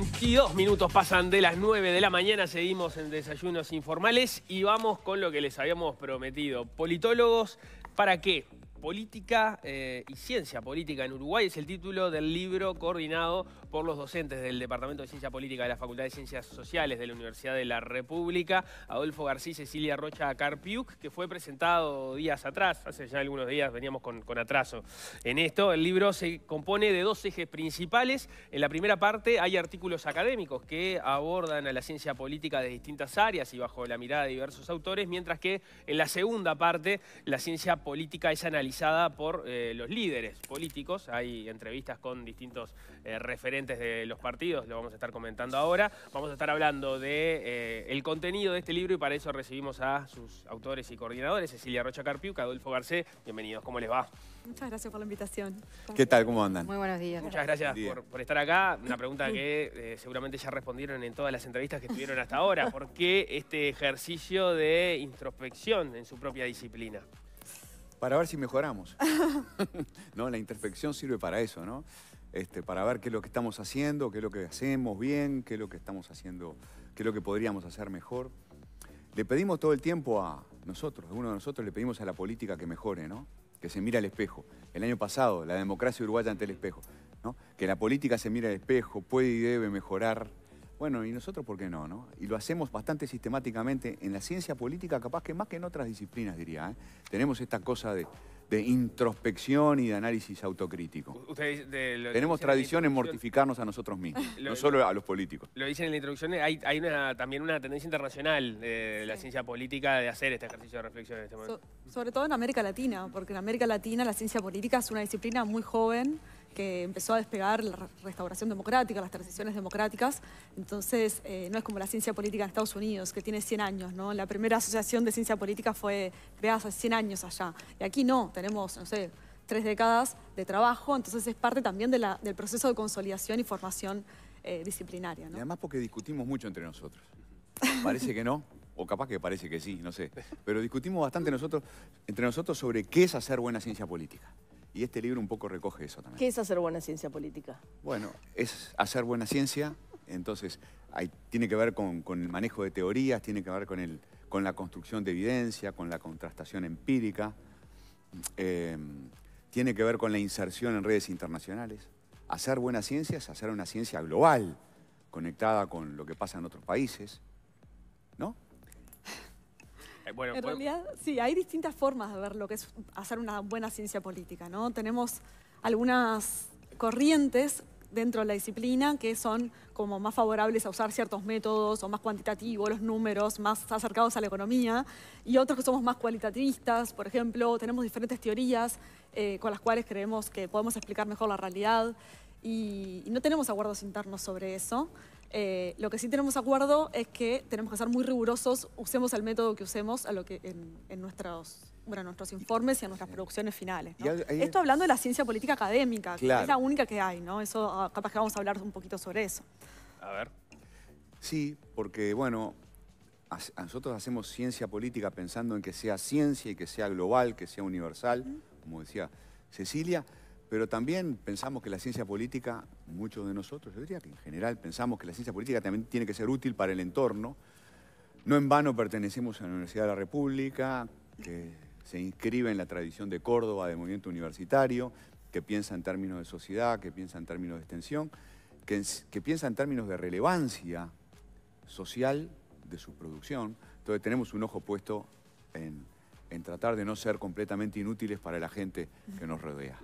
22 minutos pasan de las 9 de la mañana, seguimos en desayunos informales y vamos con lo que les habíamos prometido. Politólogos, ¿para qué? Política eh, y Ciencia Política en Uruguay. Es el título del libro coordinado por los docentes del Departamento de Ciencia Política de la Facultad de Ciencias Sociales de la Universidad de la República, Adolfo García y Cecilia Rocha Carpiuk, que fue presentado días atrás, hace ya algunos días veníamos con, con atraso en esto. El libro se compone de dos ejes principales. En la primera parte hay artículos académicos que abordan a la ciencia política de distintas áreas y bajo la mirada de diversos autores, mientras que en la segunda parte la ciencia política es analizada realizada por eh, los líderes políticos. Hay entrevistas con distintos eh, referentes de los partidos, lo vamos a estar comentando ahora. Vamos a estar hablando de, eh, contenido de este libro y para eso recibimos a sus autores y coordinadores, Cecilia Rocha Carpiuca, Adolfo Garcés. Bienvenidos, ¿cómo les va? Muchas gracias por la invitación. ¿Qué tal? ¿Cómo andan? Muy buenos días. Muchas gracias por, por, estar acá. Una pregunta que seguramente ya respondieron en todas las entrevistas que estuvieron hasta ahora. ¿Por qué este ejercicio de introspección en su propia disciplina? para ver si mejoramos. no, la introspección sirve para eso, ¿no? Este, para ver qué es lo que estamos haciendo, qué es lo que hacemos bien, qué es lo que estamos haciendo, qué es lo que podríamos hacer mejor. Le pedimos todo el tiempo a nosotros, a uno de nosotros le pedimos a la política que mejore, ¿no? Que se mire al espejo. El año pasado, la democracia uruguaya ante el espejo, ¿no? Que la política se mire al espejo, puede y debe mejorar. Bueno, y nosotros, ¿por qué no? no? Y lo hacemos bastante sistemáticamente en la ciencia política, capaz que más que en otras disciplinas, diría. ¿eh? Tenemos esta cosa de, introspección y de análisis autocrítico. Tenemos tradición en mortificarnos a nosotros mismos, no solo a los políticos. Lo dicen en la introducción, hay, también una tendencia internacional de, la ciencia política de hacer este ejercicio de reflexión en este momento. sobre todo en América Latina, porque en América Latina la ciencia política es una disciplina muy joven, que empezó a despegar la restauración democrática, las transiciones democráticas. Entonces, eh, no es como la ciencia política en Estados Unidos, que tiene 100 años, ¿no? La primera asociación de ciencia política fue creada hace 100 años allá. Y aquí no, tenemos, no sé, tres décadas de trabajo, entonces es parte también del proceso de consolidación y formación eh, disciplinaria. Y además porque discutimos mucho entre nosotros. Parece que no, o capaz que parece que sí, no sé. Pero discutimos bastante nosotros, entre nosotros sobre qué es hacer buena ciencia política. Y este libro un poco recoge eso también. ¿Qué es hacer buena ciencia política? Bueno, es hacer buena ciencia, entonces tiene que ver con, el manejo de teorías, tiene que ver con, la construcción de evidencia, con la contrastación empírica, eh, tiene que ver con la inserción en redes internacionales. Hacer buena ciencia es hacer una ciencia global, conectada con lo que pasa en otros países. Eh, en realidad, sí, hay distintas formas de ver lo que es hacer una buena ciencia política, ¿no? Tenemos algunas corrientes dentro de la disciplina que son como más favorables a usar ciertos métodos o más cuantitativos, los números, más acercados a la economía, y otros que somos más cualitativistas, por ejemplo, tenemos diferentes teorías eh, con las cuales creemos que podemos explicar mejor la realidad y, y no tenemos acuerdos internos sobre eso. Eh, lo que sí tenemos acuerdo es que tenemos que ser muy rigurosos, usemos el método que usemos en, nuestros, informes y en nuestras producciones finales. Esto hablando de la ciencia política académica, que es la única que hay, ¿no? Eso ah, capaz que vamos a hablar un poquito sobre eso. A ver. Sí, porque bueno, nosotros hacemos ciencia política pensando en que sea ciencia y que sea global, que sea universal, como decía Cecilia. Pero también pensamos que la ciencia política, muchos de nosotros, yo diría que en general pensamos que la ciencia política también tiene que ser útil para el entorno. No en vano pertenecemos a la Universidad de la República, que se inscribe en la tradición de Córdoba, de movimiento universitario, que piensa en términos de sociedad, que piensa en términos de extensión, que, que piensa en términos de relevancia social de su producción. Entonces tenemos un ojo puesto en, en tratar de no ser completamente inútiles para la gente que nos rodea.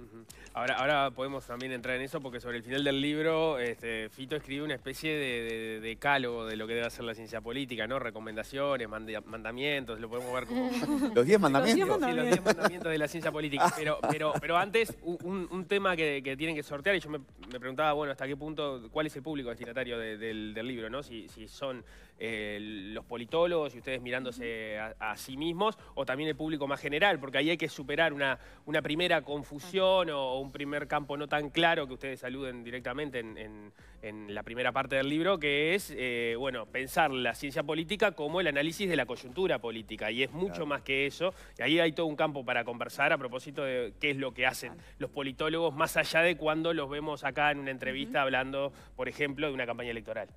ahora, ahora podemos también entrar en eso porque sobre el final del libro este, Fito escribe una especie de, de, de de lo que debe hacer la ciencia política, ¿no? Recomendaciones, mandamientos, lo podemos ver como... los 10 mandamientos. Los 10 mandamientos. de la ciencia política. Pero, pero, pero antes, un, tema que, tienen que sortear, y yo me, preguntaba, bueno, hasta qué punto, cuál es el público destinatario del, libro, ¿no? Si, son eh, los politólogos y ustedes mirándose a, sí mismos, o también el público más general, porque ahí hay que superar una, una primera confusión o, un primer campo no tan claro que ustedes saluden directamente en, la primera parte del libro, que es eh, bueno pensar la ciencia política como el análisis de la coyuntura política, y es mucho más que eso, y ahí hay todo un campo para conversar a propósito de qué es lo que hacen los politólogos, más allá de cuando los vemos acá en una entrevista hablando, por ejemplo, de una campaña electoral.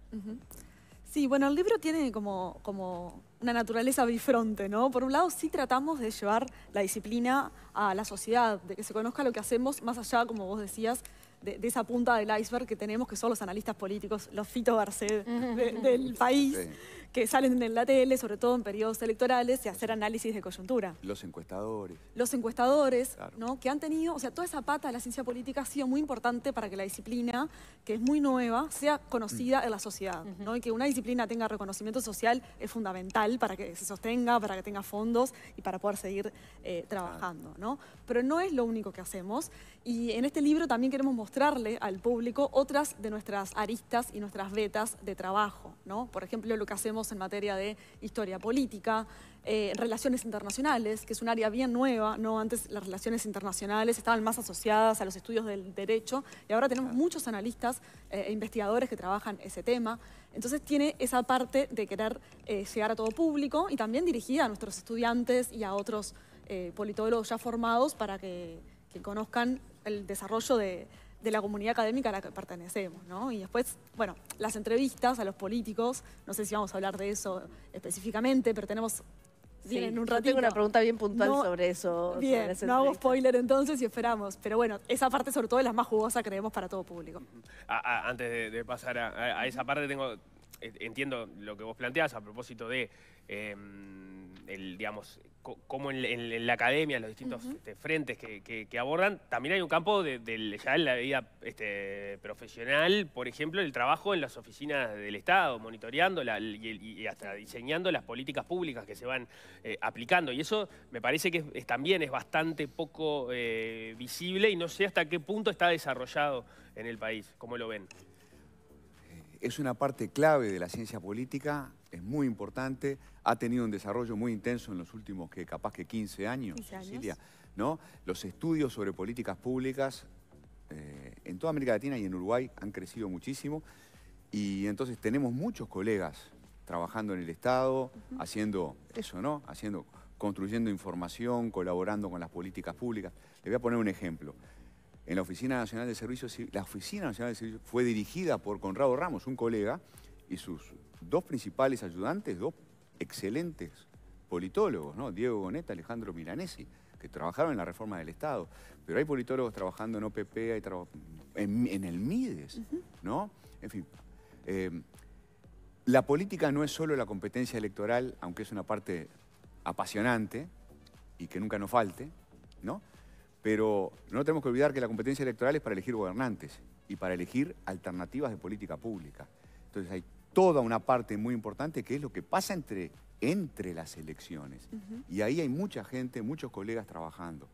Sí, bueno, el libro tiene como, como una naturaleza bifronte, ¿no? Por un lado, sí tratamos de llevar la disciplina a la sociedad, de que se conozca lo que hacemos, más allá, como vos decías, de, esa punta del iceberg que tenemos, que son los analistas políticos, los Fito Garcet del país que salen en la tele, sobre todo en periodos electorales, y hacer análisis de coyuntura. Los encuestadores. Los encuestadores, ¿no? Que han tenido, o sea, toda esa pata de la ciencia política ha sido muy importante para que la disciplina, que es muy nueva, sea conocida mm. en la sociedad, ¿no? Y que una disciplina tenga reconocimiento social es fundamental para que se sostenga, para que tenga fondos y para poder seguir eh, trabajando, ¿no? Pero no es lo único que hacemos. Y en este libro también queremos mostrarle al público otras de nuestras aristas y nuestras vetas de trabajo, ¿no? Por ejemplo, lo que hacemos en materia de historia política, eh, relaciones internacionales, que es un área bien nueva, ¿no? Antes las relaciones internacionales estaban más asociadas a los estudios del derecho y ahora tenemos muchos analistas eh, e investigadores que trabajan ese tema. Entonces tiene esa parte de querer eh, llegar a todo público y también dirigida a nuestros estudiantes y a otros politólogos ya formados para que conozcan el desarrollo de, de la comunidad académica a la que pertenecemos, ¿no? Y después, bueno, las entrevistas a los políticos, no sé si vamos a hablar de eso específicamente, pero tenemos... Sí, en un rato tengo una pregunta bien puntual sobre eso. Bien, no hago spoiler entonces y esperamos. Pero bueno, esa parte sobre todo es la más jugosa, creemos, para todo público. antes de, pasar a, esa parte, tengo e, entiendo lo que vos planteás a propósito de... Em, el, digamos, como en, la academia, en los distintos este, frentes que, abordan, también hay un campo de, ya en la vida este, profesional, por ejemplo, el trabajo en las oficinas del Estado, monitoreando la, y, hasta diseñando las políticas públicas que se van eh, aplicando. Y eso me parece que también es bastante poco eh, visible y no sé hasta qué punto está desarrollado en el país, ¿cómo lo ven? es una parte clave de la ciencia política, es muy importante, ha tenido un desarrollo muy intenso en los últimos que capaz que 15 años, Cecilia, ¿no? Los estudios sobre políticas públicas eh, en toda América Latina y en Uruguay han crecido muchísimo y entonces tenemos muchos colegas trabajando en el Estado, haciendo eso, ¿no? Haciendo, construyendo información, colaborando con las políticas públicas. Le voy a poner un ejemplo en la Oficina Nacional de Servicios La Oficina Nacional de Servicios fue dirigida por Conrado Ramos, un colega, y sus dos principales ayudantes, dos excelentes politólogos, ¿no? Diego Boneta, Alejandro Milanesi, que trabajaron en la reforma del Estado. Pero hay politólogos trabajando en OPP, hay en, en, el MIDES, ¿no? En fin. Eh, la política no es solo la competencia electoral, aunque es una parte apasionante y que nunca nos falte, ¿no? Pero no tenemos que olvidar que la competencia electoral es para elegir gobernantes y para elegir alternativas de política pública. Entonces hay toda una parte muy importante que es lo que pasa entre, entre las elecciones. Y ahí hay mucha gente, muchos colegas trabajando.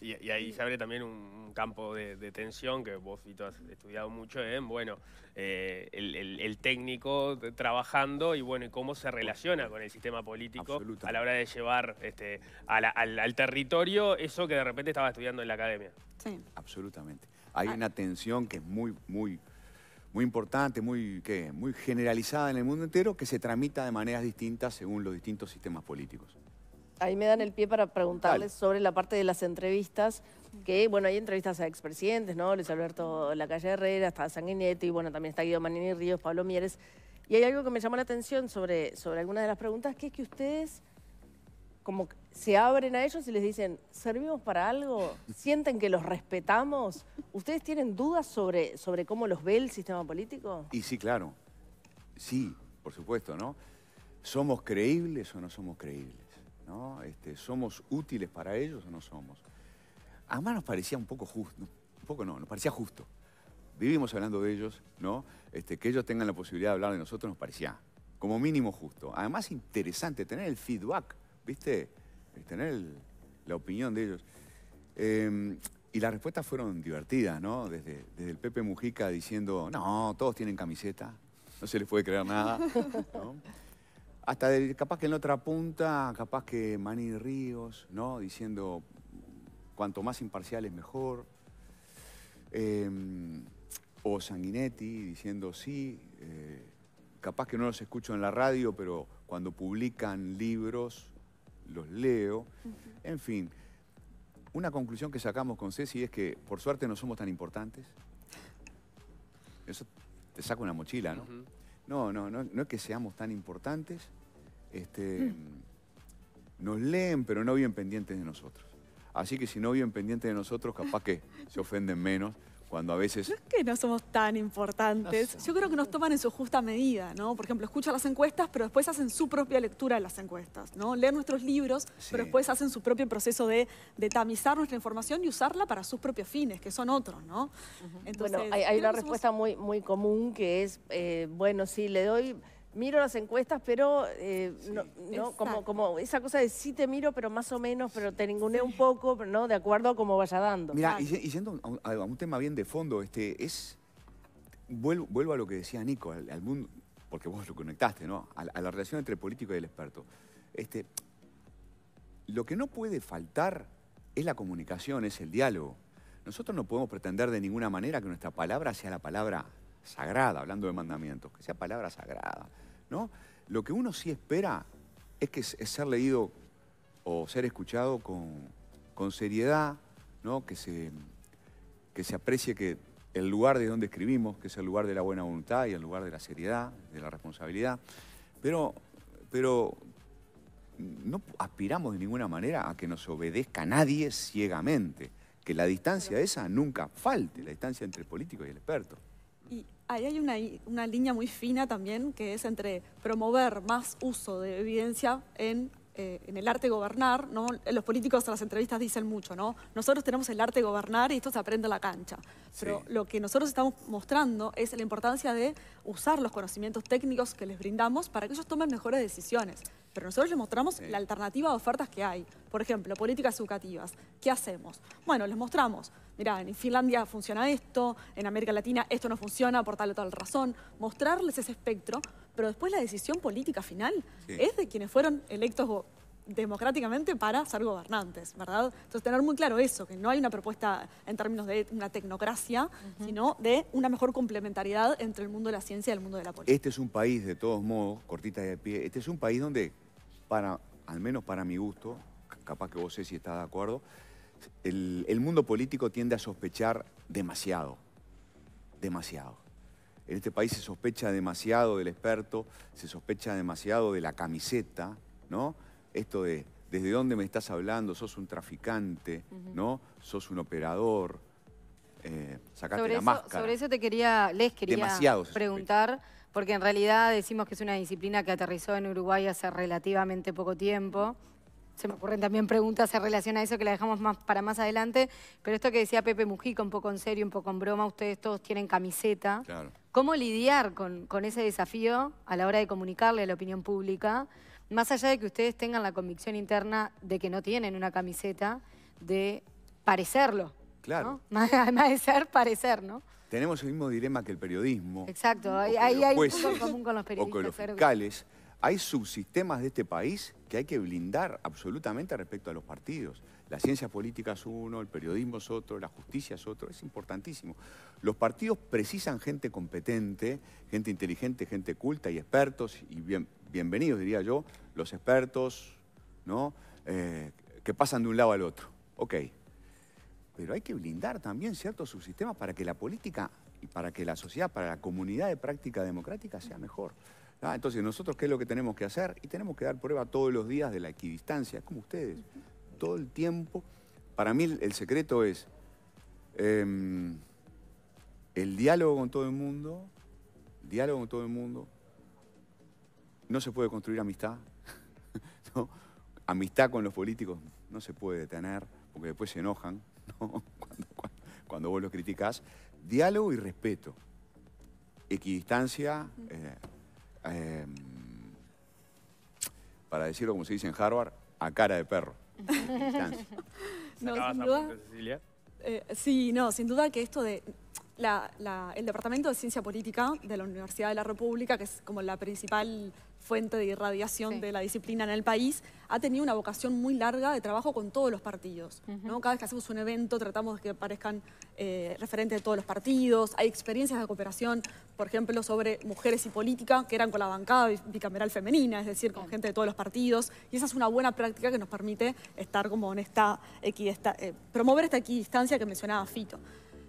Y, ahí se abre también un, campo de, tensión que vos, y tú has estudiado mucho en, bueno, eh, el, técnico trabajando y, bueno, cómo se relaciona con el sistema político a la hora de llevar este, al, territorio eso que de repente estaba estudiando en la academia. Sí. Absolutamente. Hay ah. una tensión que es muy, muy, muy importante, muy, muy generalizada en el mundo entero, que se tramita de maneras distintas según los distintos sistemas políticos ahí me dan el pie para preguntarles sobre la parte de las entrevistas, que bueno, hay entrevistas a expresidentes, ¿no? Luis Alberto Calle Herrera, está Sanguinetti, y bueno, también está Guido Manini Ríos, Pablo Mieres. Y hay algo que me llamó la atención sobre, sobre algunas de las preguntas, que es que ustedes como se abren a ellos y les dicen, ¿servimos para algo? ¿Sienten que los respetamos? ¿Ustedes tienen dudas sobre, sobre cómo los ve el sistema político? Y sí, claro. Sí, por supuesto, ¿no? ¿Somos creíbles o no somos creíbles? Este, ¿Somos útiles para ellos o no somos? Además nos parecía un poco justo, un poco no, nos parecía justo. Vivimos hablando de ellos, ¿no? Este, que ellos tengan la posibilidad de hablar de nosotros nos parecía como mínimo justo. Además interesante tener el feedback, ¿viste? Tener la opinión de ellos. Em, y las respuestas fueron divertidas, ¿no? Desde, el Pepe Mujica diciendo, no, todos tienen camiseta, no se les puede creer nada. hasta capaz que en otra punta, capaz que Manny Ríos, ¿no? Diciendo cuanto más imparcial es mejor. Em, o Sanguinetti diciendo sí, eh, capaz que no los escucho en la radio, pero cuando publican libros los leo. En fin, una conclusión que sacamos con Ceci es que por suerte no somos tan importantes. Eso te saca una mochila, No, no, no, no es que seamos tan importantes, este, nos leen, pero no bien pendientes de nosotros. Así que si no bien pendientes de nosotros, capaz que se ofenden menos cuando a veces... es que no somos tan importantes. Yo creo que nos toman en su justa medida, ¿no? Por ejemplo, escuchan las encuestas, pero después hacen su propia lectura de las encuestas, ¿no? Leen nuestros libros, pero después hacen su propio proceso de, de, tamizar nuestra información y usarla para sus propios fines, que son otros, ¿no? Entonces, bueno, hay, una respuesta muy, muy común que es, eh, bueno, sí, le doy miro las encuestas, pero eh, como, esa cosa de sí te miro, pero más o menos, pero te ninguneo un poco, no de acuerdo a cómo vaya dando. Mira, y, yendo a un, tema bien de fondo, este es vuelvo, a lo que decía Nico, al, porque vos lo conectaste, ¿no? A, la relación entre político y el experto. Este, lo que no puede faltar es la comunicación, es el diálogo. Nosotros no podemos pretender de ninguna manera que nuestra palabra sea la palabra sagrada, hablando de mandamientos, que sea palabra sagrada. Lo que uno sí espera es que es, ser leído o ser escuchado con, seriedad, ¿no? que, se, que se aprecie que el lugar de donde escribimos, que es el lugar de la buena voluntad y el lugar de la seriedad, de la responsabilidad, pero, pero no aspiramos de ninguna manera a que nos obedezca nadie ciegamente, que la distancia esa nunca falte, la distancia entre el político y el experto. Y ahí hay una, línea muy fina también que es entre promover más uso de evidencia en eh, el arte de gobernar, ¿no? los políticos en las entrevistas dicen mucho, ¿no? Nosotros tenemos el arte de gobernar y esto se aprende en la cancha. Pero lo que nosotros estamos mostrando es la importancia de usar los conocimientos técnicos que les brindamos para que ellos tomen mejores decisiones pero nosotros les mostramos la alternativa de ofertas que hay. Por ejemplo, políticas educativas. ¿Qué hacemos? Bueno, les mostramos, mirá, en Finlandia funciona esto, en América Latina esto no funciona por tal o tal razón. Mostrarles ese espectro, pero después la decisión política final es de quienes fueron electos democráticamente para ser gobernantes, ¿verdad? Entonces tener muy claro eso, que no hay una propuesta en términos de una tecnocracia, sino de una mejor complementariedad entre el mundo de la ciencia y el mundo de la política. Este es un país, de todos modos, cortita de pie, este es un país donde para, al menos para mi gusto, capaz que vos sé si estás de acuerdo, el, mundo político tiende a sospechar demasiado, demasiado. En este país se sospecha demasiado del experto, se sospecha demasiado de la camiseta, ¿no? Esto de, ¿desde dónde me estás hablando? Sos un traficante, ¿no? Sos un operador, eh, sobre eso, Sobre eso te quería, les quería preguntar porque en realidad decimos que es una disciplina que aterrizó en Uruguay hace relativamente poco tiempo. Se me ocurren también preguntas en relación a eso que la dejamos para más adelante, pero esto que decía Pepe Mujica, un poco en serio, un poco en broma, ustedes todos tienen camiseta. Claro. ¿Cómo lidiar con, ese desafío a la hora de comunicarle a la opinión pública, más allá de que ustedes tengan la convicción interna de que no tienen una camiseta, de parecerlo? Claro. Además de ser, parecer, ¿no? tenemos el mismo dilema que el periodismo. Exacto, ahí hay, hay, común con los periodistas. O con los fiscales. Hay subsistemas de este país que hay que blindar absolutamente respecto a los partidos. La ciencia política es uno, el periodismo es otro, la justicia es otro, es importantísimo. Los partidos precisan gente competente, gente inteligente, gente culta y expertos, y bienvenidos diría yo, los expertos, ¿no? Eh, que pasan de un lado al otro. Ok, pero hay que blindar también ciertos subsistemas para que la política y para que la sociedad, para la comunidad de práctica democrática sea mejor. entonces, nosotros, ¿qué es lo que tenemos que hacer? Y tenemos que dar prueba todos los días de la equidistancia, como ustedes, todo el tiempo. Para mí, el secreto es em, el diálogo con todo el mundo, diálogo con todo el mundo. No se puede construir amistad. Amistad con los políticos no se puede detener, porque después se enojan cuando, cuando, vos los criticás. Diálogo y respeto. Equidistancia. Eh, em, para decirlo como se dice en Harvard, a cara de perro. no, sin duda. Eh, sí, no, sin duda que esto de el Departamento de Ciencia Política de la Universidad de la República, que es como la principal fuente de irradiación de la disciplina en el país, ha tenido una vocación muy larga de trabajo con todos los partidos. Cada vez que hacemos un evento tratamos de que aparezcan eh, referentes de todos los partidos. Hay experiencias de cooperación, por ejemplo, sobre mujeres y política, que eran con la bancada bicameral femenina, es decir, con gente de todos los partidos. Y esa es una buena práctica que nos permite estar como en esta, eh, promover esta equidistancia que mencionaba Fito.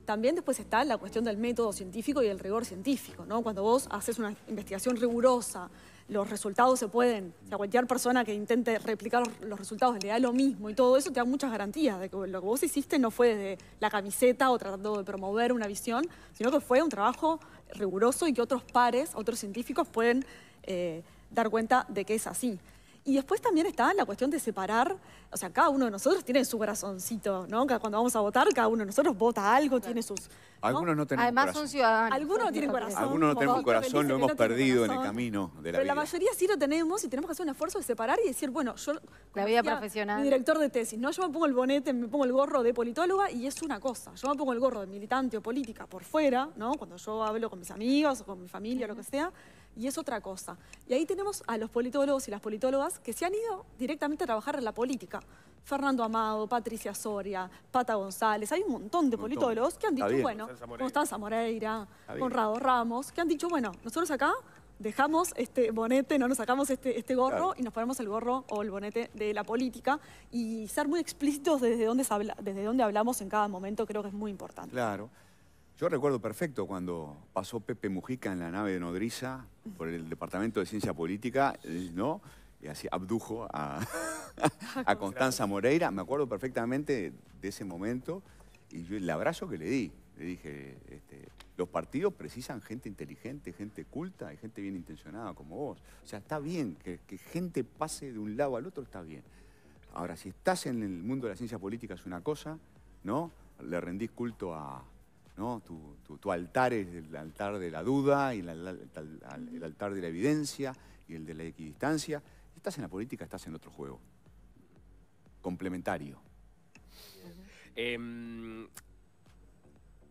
También después está la cuestión del método científico y el rigor científico, ¿no? Cuando vos haces una investigación rigurosa, los resultados se pueden, cualquier persona que intente replicar los resultados le da lo mismo y todo eso te da muchas garantías de que lo que vos hiciste no fue desde la camiseta o tratando de promover una visión, sino que fue un trabajo riguroso y que otros pares, otros científicos pueden eh, dar cuenta de que es así. Y después también está la cuestión de separar, o sea, cada uno de nosotros tiene su corazoncito, ¿no? Cuando vamos a votar, cada uno de nosotros vota algo, tiene sus, algunos no tenemos Además son ciudadanos. Algunos no tienen corazón. Algunos no tenemos corazón, lo hemos perdido en el camino de la vida. Pero la mayoría sí lo tenemos y tenemos que hacer un esfuerzo de separar y decir, bueno, yo... La vida profesional. Mi director de tesis, ¿no? Yo me pongo el bonete, me pongo el gorro de politóloga y es una cosa. Yo me pongo el gorro de militante o política por fuera, ¿no? Cuando yo hablo con mis amigos o con mi familia o lo que sea y es otra cosa. Y ahí tenemos a los politólogos y las politólogas que se han ido directamente a trabajar en la política. Fernando Amado, Patricia Soria, Pata González. Hay un montón de politólogos que han dicho, bueno, Constanza Moreira, Conrado Ramos, que han dicho, bueno, nosotros acá dejamos este bonete, no nos sacamos este, este gorro y nos ponemos el gorro o el bonete de la política y ser muy explícitos desde dónde, desde dónde hablamos en cada momento creo que es muy importante. Claro. Yo recuerdo perfecto cuando pasó Pepe Mujica en la nave de nodriza por el Departamento de Ciencia Política, ¿no? y así abdujo a, ah, Constanza Moreira. Me acuerdo perfectamente de ese momento y el abrazo que le di. Le dije, este, los partidos precisan gente inteligente, gente culta y gente bien intencionada como vos. O sea, está bien que, gente pase de un lado al otro, está bien. Ahora, si estás en el mundo de la ciencia política es una cosa, ¿no? Le rendís culto a, Tu, altar es el altar de la duda y el, el, altar de la evidencia y el de la equidistancia. Estás en la política, estás en otro juego. Complementario. Em,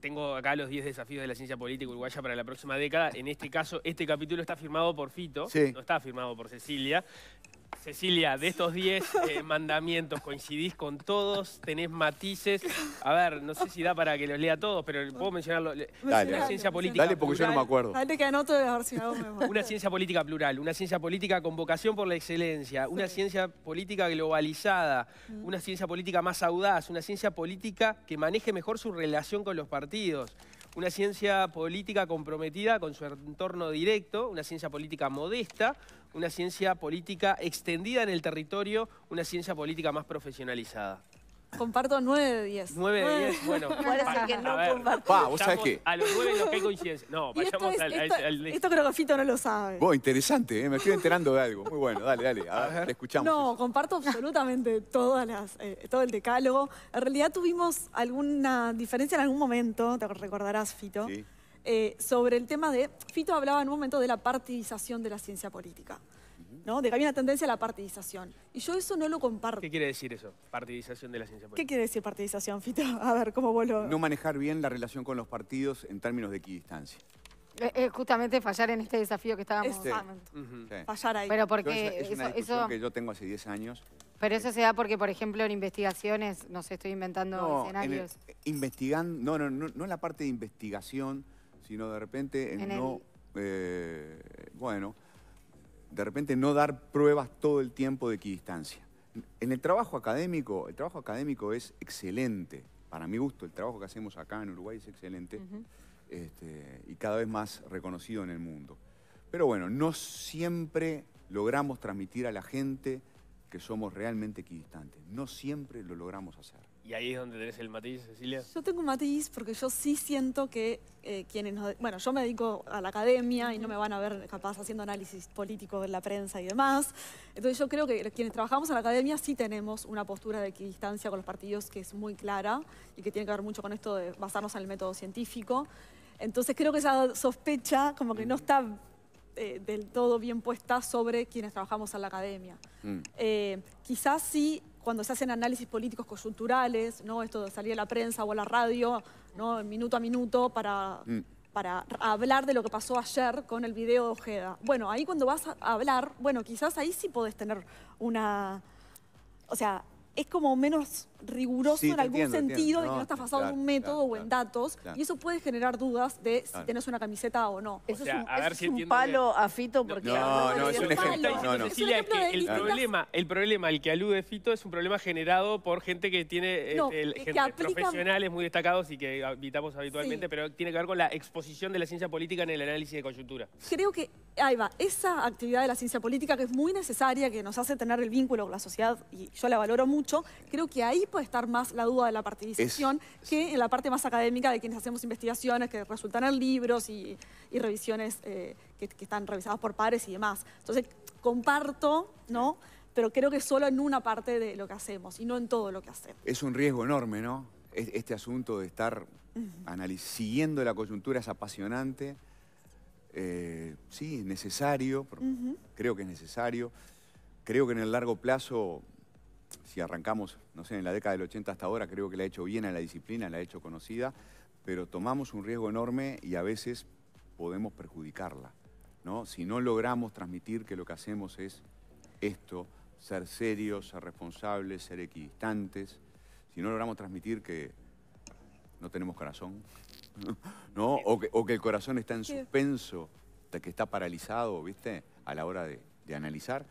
tengo acá los 10 desafíos de la ciencia política uruguaya para la próxima década. En este caso, este capítulo está firmado por Fito, no está firmado por Cecilia. Cecilia, de estos 10 eh, mandamientos, ¿coincidís con todos? ¿Tenés matices? A ver, no sé si da para que los lea todos, pero puedo mencionarlo. Dale. Una ciencia política Dale, porque yo no me acuerdo. Dale que anoto de ver si Una ciencia política plural, una ciencia política con vocación por la excelencia, una ciencia política globalizada, mm. una ciencia política más audaz, una ciencia política que maneje mejor su relación con los partidos una ciencia política comprometida con su entorno directo, una ciencia política modesta, una ciencia política extendida en el territorio, una ciencia política más profesionalizada. Comparto 9 de 10. 9 de 10, bueno. Parece que no comparto. Pa, vos sabés qué? A los 9 lo que hay No, vayamos esto al, esto, Esto creo que Fito no lo sabe. Vos, interesante, ¿eh? me estoy enterando de algo. Muy bueno, dale, dale, a, ver, te escuchamos. No, comparto absolutamente todas las, eh, todo el decálogo. En realidad tuvimos alguna diferencia en algún momento, te recordarás, Fito. Sí eh, sobre el tema de, Fito hablaba en un momento de la partidización de la ciencia política. ¿no? De que había una tendencia a la partidización. Y yo eso no lo comparto. ¿Qué quiere decir eso? Partidización de la ciencia política. ¿Qué quiere decir partidización, Fito? A ver, ¿cómo vos No manejar bien la relación con los partidos en términos de equidistancia. Eh, eh justamente fallar en este desafío que estábamos... Este. Fallar ahí. Pero porque... es eso... que yo tengo hace 10 años. Pero eso se da porque, por ejemplo, en investigaciones, no sé, estoy inventando escenarios. En investigando, no, no, no, no en la parte de investigación sino de repente no, eh, bueno, de repente no dar pruebas todo el tiempo de equidistancia. En el trabajo académico, el trabajo académico es excelente. Para mi gusto, el trabajo que hacemos acá en Uruguay es excelente este, y cada vez más reconocido en el mundo. Pero bueno, no siempre logramos transmitir a la gente que somos realmente equidistantes. No siempre lo logramos hacer. Y ahí es donde tenés el matiz, Cecilia. Yo tengo un matiz porque yo sí siento que eh, quienes... bueno, yo me dedico a la academia y no me van a ver capaz haciendo análisis político en la prensa y demás. Entonces yo creo que quienes trabajamos en la academia sí tenemos una postura de equidistancia con los partidos que es muy clara y que tiene que ver mucho con esto de basarnos en el método científico. Entonces creo que esa sospecha como que no está eh, del todo bien puesta sobre quienes trabajamos en la academia. Mm. Eh, quizás sí cuando se hacen análisis políticos coyunturales, ¿no? Esto de salir a la prensa o a la radio, ¿no? Minuto a minuto para, mm. para hablar de lo que pasó ayer con el video de Ojeda. Bueno, ahí cuando vas a hablar, bueno, quizás ahí sí podés tener una... O sea, es como menos riguroso en algún sentido de que no estás basado en un método o en datos y eso puede generar dudas de si tenés una camiseta o no. Eso es un, palo a Fito porque... No, es un ejemplo. el problema, el problema al que alude Fito es un problema generado por gente que tiene este, profesionales muy destacados y que habitamos habitualmente, pero tiene que ver con la exposición de la ciencia política en el análisis de coyuntura. Creo que, ahí va, esa actividad de la ciencia política que es muy necesaria, que nos hace tener el vínculo con la sociedad y yo la valoro mucho, creo que ahí puede estar más la duda de la participación que en la parte más académica de quienes hacemos investigaciones que resultan en libros y, revisiones eh, que, están revisadas por padres y demás. Entonces, comparto, ¿no? Pero creo que solo en una parte de lo que hacemos y no en todo lo que hacemos. Es un riesgo enorme, ¿no? este asunto de estar siguiendo la coyuntura es apasionante. Eh, sí, es necesario, creo que es necesario. Creo que en el largo plazo si arrancamos, no sé, en la década del 80 hasta ahora, creo que la ha hecho bien a la disciplina, la ha hecho conocida, pero tomamos un riesgo enorme y a veces podemos perjudicarla. ¿no? Si no logramos transmitir que lo que hacemos es esto, ser serios, ser responsables, ser equidistantes, si no logramos transmitir que no tenemos corazón, ¿no? O que, el corazón está en suspenso, que está paralizado, ¿viste? A la hora de analizar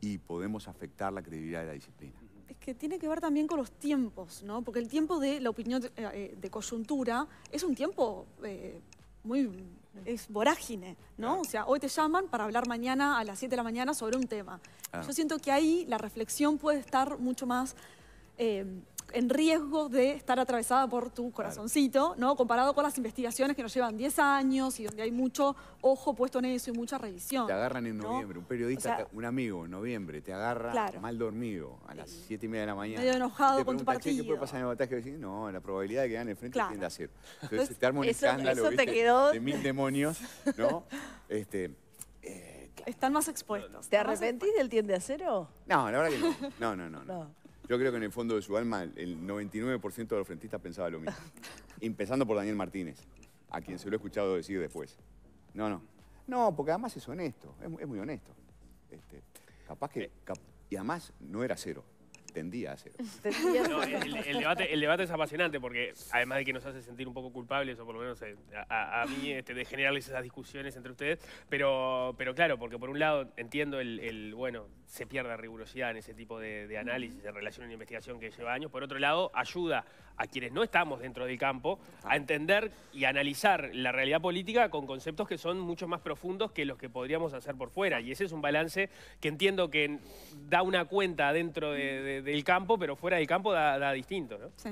y podemos afectar la credibilidad de la disciplina que tiene que ver también con los tiempos, ¿no? Porque el tiempo de la opinión de, eh, eh, coyuntura es un tiempo eh, muy es vorágine, ¿no? O sea, hoy te llaman para hablar mañana a las 7 de la mañana sobre un tema. Ah. Yo siento que ahí la reflexión puede estar mucho más en riesgo de estar atravesada por tu corazoncito, ¿no? Comparado con las investigaciones que nos llevan 10 años y donde hay mucho ojo puesto en eso y mucha revisión. Te agarran en noviembre, un periodista, un amigo en noviembre, te agarra mal dormido a las 7 y media de la mañana. Medio enojado con tu partido. ¿Qué puede pasar en el Y Decís, no, la probabilidad de que gane el frente tiende a cero. Entonces, Entonces te un escándalo te de mil demonios, ¿no? este, eh, Están más expuestos. ¿Te arrepentís del tiende a cero? No, la verdad que no, no. no. no. Yo creo que en el fondo de su alma el 99% de los frentistas pensaba lo mismo. Empezando por Daniel Martínez, a quien se lo he escuchado decir después. No, no. No, porque además es honesto, es, muy honesto. Este, capaz que... y además no era cero tendía a ser. el, debate, es apasionante porque además de que nos hace sentir un poco culpables, o por lo menos eh, a, mí, este, de generarles esas discusiones entre ustedes, pero, pero claro, porque por un lado entiendo el, bueno, se pierde rigurosidad en ese tipo de, análisis de relación a investigación que lleva años, por otro lado ayuda a quienes no estamos dentro del campo a entender y analizar la realidad política con conceptos que son mucho más profundos que los que podríamos hacer por fuera. Y ese es un balance que entiendo que da una cuenta dentro del campo, pero fuera del campo da, distinto, Sí.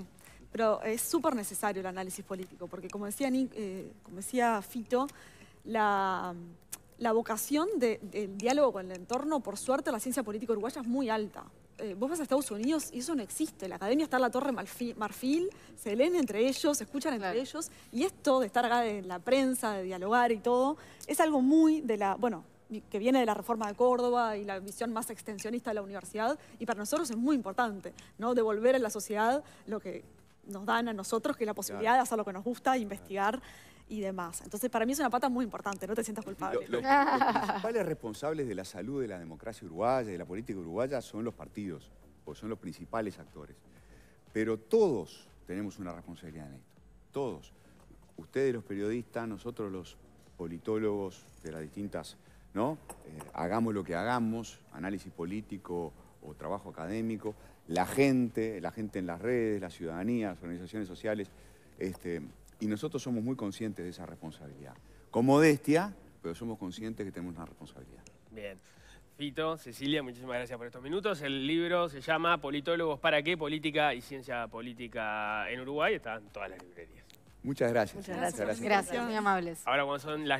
Pero es súper necesario el análisis político, porque como decía, eh, como decía Fito, la, vocación del diálogo con el entorno, por suerte, la ciencia política uruguaya es muy alta. Eh, vos vas a Estados Unidos y eso no existe. La academia está en la Torre Marfil, se leen entre ellos, se escuchan entre ellos, y esto de estar acá en la prensa, de dialogar y todo, es algo muy de la, bueno, que viene de la reforma de Córdoba y la visión más extensionista de la universidad, y para nosotros es muy importante, ¿no? Devolver a la sociedad lo que nos dan a nosotros, que es la posibilidad de hacer lo que nos gusta, investigar y demás. Entonces, para mí es una pata muy importante, no te sientas culpable. los principales responsables de la salud de la democracia uruguaya, de la política uruguaya, son los partidos, o son los principales actores. Pero todos tenemos una responsabilidad en esto, todos. Ustedes los periodistas, nosotros los politólogos de las distintas, ¿no? Eh, hagamos lo que hagamos, análisis político o trabajo académico, la gente, la gente en las redes, la ciudadanía, las organizaciones sociales, este, y nosotros somos muy conscientes de esa responsabilidad. Con modestia, pero somos conscientes que tenemos una responsabilidad. Bien. Fito, Cecilia, muchísimas gracias por estos minutos. El libro se llama Politólogos para qué, Política y Ciencia Política en Uruguay. Está en todas las librerías. Muchas gracias. Muchas gracias. gracias. gracias. Muy amables. Ahora, cuando son las